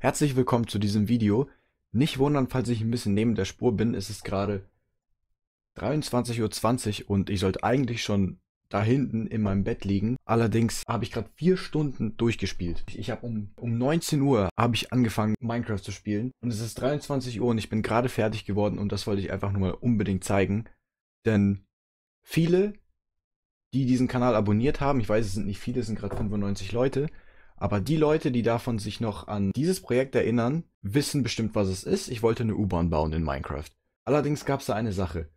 Herzlich willkommen zu diesem Video. Nicht wundern, falls ich ein bisschen neben der Spur bin, es ist gerade 23.20 Uhr und ich sollte eigentlich schon da hinten in meinem Bett liegen. Allerdings habe ich gerade vier Stunden durchgespielt. Ich habe um, um 19 Uhr habe ich angefangen Minecraft zu spielen und es ist 23 Uhr und ich bin gerade fertig geworden und das wollte ich einfach nur mal unbedingt zeigen. Denn viele, die diesen Kanal abonniert haben, ich weiß es sind nicht viele, es sind gerade 95 Leute, aber die Leute, die davon sich noch an dieses Projekt erinnern, wissen bestimmt, was es ist. Ich wollte eine U-Bahn bauen in Minecraft. Allerdings gab es da eine Sache.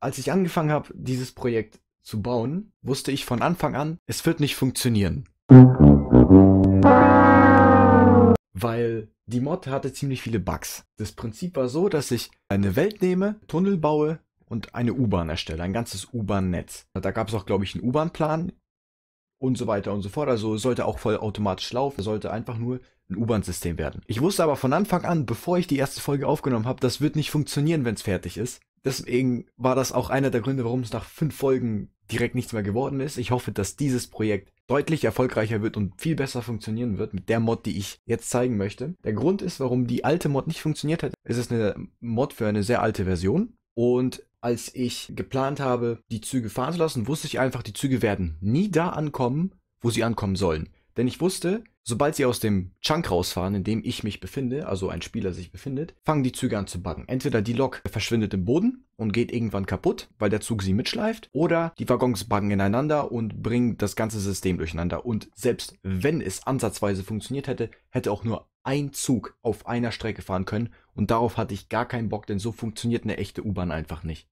Als ich angefangen habe, dieses Projekt zu bauen, wusste ich von Anfang an, es wird nicht funktionieren. Weil die Mod hatte ziemlich viele Bugs. Das Prinzip war so, dass ich eine Welt nehme, Tunnel baue und eine U-Bahn erstelle, ein ganzes U-Bahn-Netz. Da gab es auch, glaube ich, einen U-Bahn-Plan und so weiter und so fort. Also sollte auch vollautomatisch laufen, sollte einfach nur ein U-Bahn-System werden. Ich wusste aber von Anfang an, bevor ich die erste Folge aufgenommen habe, das wird nicht funktionieren, wenn es fertig ist. Deswegen war das auch einer der Gründe, warum es nach fünf Folgen direkt nichts mehr geworden ist. Ich hoffe, dass dieses Projekt deutlich erfolgreicher wird und viel besser funktionieren wird mit der Mod, die ich jetzt zeigen möchte. Der Grund ist, warum die alte Mod nicht funktioniert hat, ist es eine Mod für eine sehr alte Version. Und als ich geplant habe, die Züge fahren zu lassen, wusste ich einfach, die Züge werden nie da ankommen, wo sie ankommen sollen. Denn ich wusste, sobald sie aus dem Chunk rausfahren, in dem ich mich befinde, also ein Spieler sich befindet, fangen die Züge an zu buggen. Entweder die Lok verschwindet im Boden und geht irgendwann kaputt, weil der Zug sie mitschleift, oder die Waggons buggen ineinander und bringen das ganze System durcheinander. Und selbst wenn es ansatzweise funktioniert hätte, hätte auch nur ein Zug auf einer Strecke fahren können und darauf hatte ich gar keinen Bock, denn so funktioniert eine echte U-Bahn einfach nicht.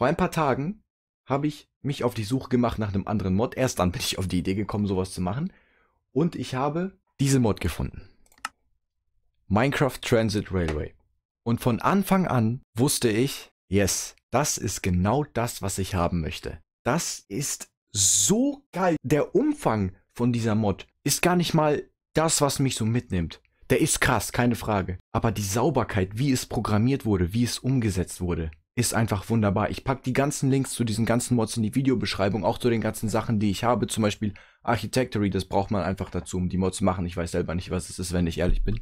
Vor ein paar Tagen habe ich mich auf die Suche gemacht nach einem anderen Mod. Erst dann bin ich auf die Idee gekommen, sowas zu machen. Und ich habe diese Mod gefunden. Minecraft Transit Railway. Und von Anfang an wusste ich, yes, das ist genau das, was ich haben möchte. Das ist so geil. Der Umfang von dieser Mod ist gar nicht mal das, was mich so mitnimmt. Der ist krass, keine Frage. Aber die Sauberkeit, wie es programmiert wurde, wie es umgesetzt wurde, ist einfach wunderbar. Ich packe die ganzen Links zu diesen ganzen Mods in die Videobeschreibung, auch zu den ganzen Sachen, die ich habe. Zum Beispiel Architectory, das braucht man einfach dazu, um die Mods zu machen. Ich weiß selber nicht, was es ist, wenn ich ehrlich bin.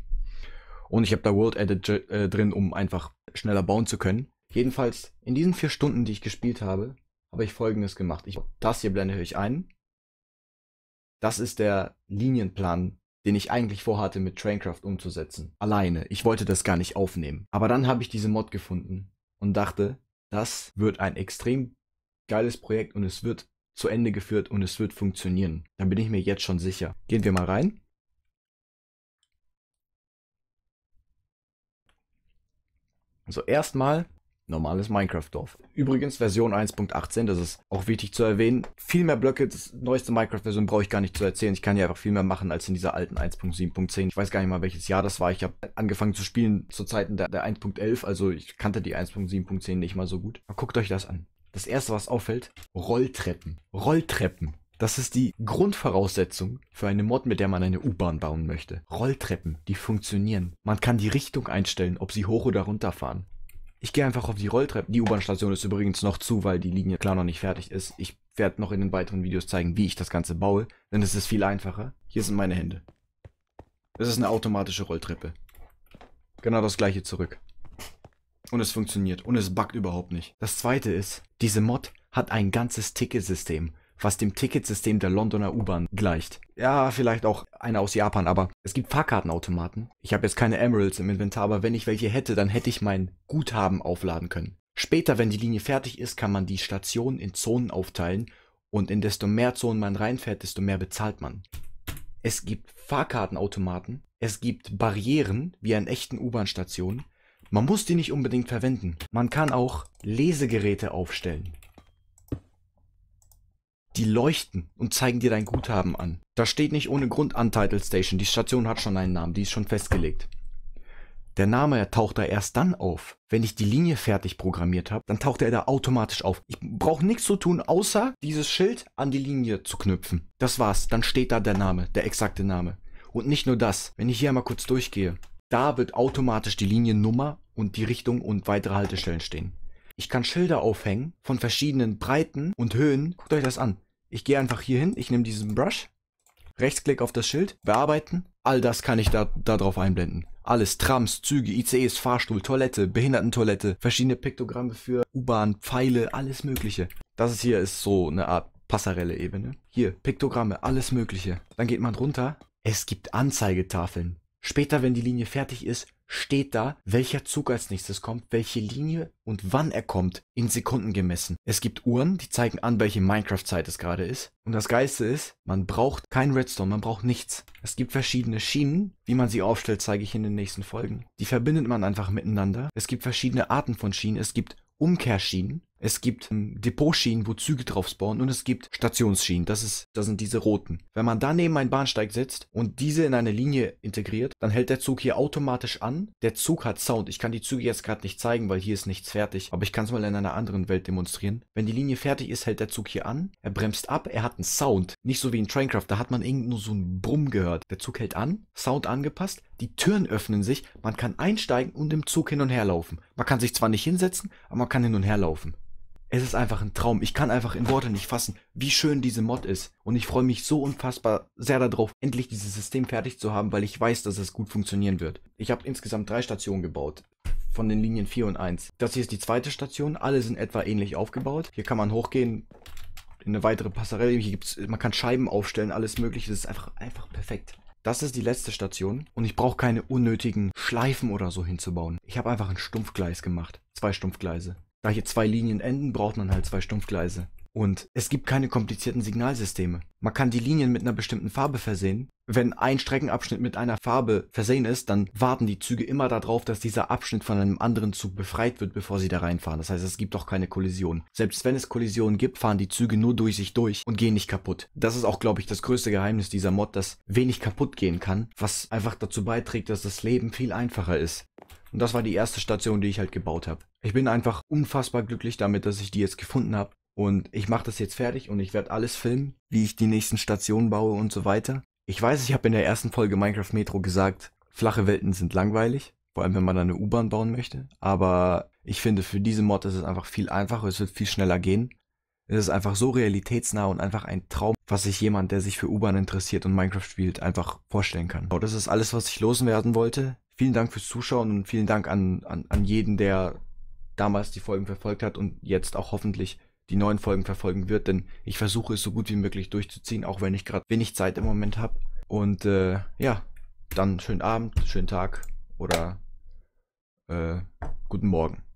Und ich habe da World Edit äh, drin, um einfach schneller bauen zu können. Jedenfalls, in diesen vier Stunden, die ich gespielt habe, habe ich folgendes gemacht. Ich, das hier blende ich ein. Das ist der Linienplan, den ich eigentlich vorhatte, mit Traincraft umzusetzen. Alleine. Ich wollte das gar nicht aufnehmen. Aber dann habe ich diese Mod gefunden und dachte, das wird ein extrem geiles Projekt und es wird zu Ende geführt und es wird funktionieren. Da bin ich mir jetzt schon sicher. Gehen wir mal rein. So, also erstmal normales Minecraft-Dorf. Übrigens Version 1.18, das ist auch wichtig zu erwähnen. Viel mehr Blöcke, das neueste Minecraft-Version brauche ich gar nicht zu erzählen. Ich kann ja einfach viel mehr machen als in dieser alten 1.7.10. Ich weiß gar nicht mal, welches Jahr das war. Ich habe angefangen zu spielen zu Zeiten der, der 1.11, also ich kannte die 1.7.10 nicht mal so gut. Aber guckt euch das an. Das erste, was auffällt, Rolltreppen. Rolltreppen. Das ist die Grundvoraussetzung für eine Mod, mit der man eine U-Bahn bauen möchte. Rolltreppen, die funktionieren. Man kann die Richtung einstellen, ob sie hoch oder runter fahren. Ich gehe einfach auf die Rolltreppe. Die U-Bahn-Station ist übrigens noch zu, weil die Linie klar noch nicht fertig ist. Ich werde noch in den weiteren Videos zeigen, wie ich das Ganze baue, denn es ist viel einfacher. Hier sind meine Hände. Es ist eine automatische Rolltreppe. Genau das gleiche zurück. Und es funktioniert. Und es buggt überhaupt nicht. Das zweite ist, diese Mod hat ein ganzes Ticketsystem was dem Ticketsystem der Londoner U-Bahn gleicht. Ja, vielleicht auch einer aus Japan, aber es gibt Fahrkartenautomaten. Ich habe jetzt keine Emeralds im Inventar, aber wenn ich welche hätte, dann hätte ich mein Guthaben aufladen können. Später, wenn die Linie fertig ist, kann man die Station in Zonen aufteilen und in desto mehr Zonen man reinfährt, desto mehr bezahlt man. Es gibt Fahrkartenautomaten, es gibt Barrieren wie an echten U-Bahn-Stationen. Man muss die nicht unbedingt verwenden. Man kann auch Lesegeräte aufstellen die leuchten und zeigen dir dein Guthaben an. Da steht nicht ohne Grund Untitled Station. Die Station hat schon einen Namen, die ist schon festgelegt. Der Name taucht da erst dann auf. Wenn ich die Linie fertig programmiert habe, dann taucht er da automatisch auf. Ich brauche nichts zu tun, außer dieses Schild an die Linie zu knüpfen. Das war's. Dann steht da der Name, der exakte Name. Und nicht nur das. Wenn ich hier mal kurz durchgehe, da wird automatisch die Liniennummer und die Richtung und weitere Haltestellen stehen. Ich kann Schilder aufhängen von verschiedenen Breiten und Höhen. Guckt euch das an. Ich gehe einfach hier hin, ich nehme diesen Brush, Rechtsklick auf das Schild, bearbeiten. All das kann ich da, da drauf einblenden. Alles, Trams, Züge, ICEs, Fahrstuhl, Toilette, Behindertentoilette, verschiedene Piktogramme für U-Bahn, Pfeile, alles mögliche. Das ist hier ist so eine Art Passerelle-Ebene. Hier, Piktogramme, alles mögliche. Dann geht man runter. Es gibt Anzeigetafeln. Später, wenn die Linie fertig ist, steht da, welcher Zug als nächstes kommt, welche Linie und wann er kommt, in Sekunden gemessen. Es gibt Uhren, die zeigen an, welche Minecraft-Zeit es gerade ist. Und das Geiste ist, man braucht keinen Redstone, man braucht nichts. Es gibt verschiedene Schienen, wie man sie aufstellt, zeige ich in den nächsten Folgen. Die verbindet man einfach miteinander. Es gibt verschiedene Arten von Schienen. Es gibt Umkehrschienen, es gibt ähm, Depotschienen, wo Züge drauf spawnen und es gibt Stationsschienen. Das, ist, das sind diese roten. Wenn man da neben einen Bahnsteig setzt und diese in eine Linie integriert, dann hält der Zug hier automatisch an. Der Zug hat Sound. Ich kann die Züge jetzt gerade nicht zeigen, weil hier ist nichts fertig. Aber ich kann es mal in einer anderen Welt demonstrieren. Wenn die Linie fertig ist, hält der Zug hier an. Er bremst ab. Er hat einen Sound. Nicht so wie in Traincraft. Da hat man irgendwo so einen Brumm gehört. Der Zug hält an. Sound angepasst. Die Türen öffnen sich. Man kann einsteigen und im Zug hin und her laufen. Man kann sich zwar nicht hinsetzen, aber man kann hin und her laufen. Es ist einfach ein Traum. Ich kann einfach in Worte nicht fassen, wie schön diese Mod ist. Und ich freue mich so unfassbar sehr darauf, endlich dieses System fertig zu haben, weil ich weiß, dass es gut funktionieren wird. Ich habe insgesamt drei Stationen gebaut. Von den Linien 4 und 1. Das hier ist die zweite Station. Alle sind etwa ähnlich aufgebaut. Hier kann man hochgehen, in eine weitere Passerelle. Hier gibt's, man kann Scheiben aufstellen, alles mögliche. Das ist einfach, einfach perfekt. Das ist die letzte Station und ich brauche keine unnötigen Schleifen oder so hinzubauen. Ich habe einfach ein Stumpfgleis gemacht. Zwei Stumpfgleise. Da hier zwei Linien enden, braucht man halt zwei Stumpfgleise. Und es gibt keine komplizierten Signalsysteme. Man kann die Linien mit einer bestimmten Farbe versehen. Wenn ein Streckenabschnitt mit einer Farbe versehen ist, dann warten die Züge immer darauf, dass dieser Abschnitt von einem anderen Zug befreit wird, bevor sie da reinfahren. Das heißt, es gibt auch keine Kollision. Selbst wenn es Kollisionen gibt, fahren die Züge nur durch sich durch und gehen nicht kaputt. Das ist auch, glaube ich, das größte Geheimnis dieser Mod, dass wenig kaputt gehen kann, was einfach dazu beiträgt, dass das Leben viel einfacher ist. Und das war die erste Station, die ich halt gebaut habe. Ich bin einfach unfassbar glücklich damit, dass ich die jetzt gefunden habe. Und ich mache das jetzt fertig und ich werde alles filmen, wie ich die nächsten Stationen baue und so weiter. Ich weiß, ich habe in der ersten Folge Minecraft Metro gesagt, flache Welten sind langweilig, vor allem wenn man da eine U-Bahn bauen möchte. Aber ich finde, für diese Mod ist es einfach viel einfacher, es wird viel schneller gehen. Es ist einfach so realitätsnah und einfach ein Traum, was sich jemand, der sich für U-Bahn interessiert und Minecraft spielt, einfach vorstellen kann. Das ist alles, was ich loswerden wollte vielen Dank fürs Zuschauen und vielen Dank an, an, an jeden, der damals die Folgen verfolgt hat und jetzt auch hoffentlich die neuen Folgen verfolgen wird, denn ich versuche es so gut wie möglich durchzuziehen, auch wenn ich gerade wenig Zeit im Moment habe. Und äh, ja, dann schönen Abend, schönen Tag oder äh, guten Morgen.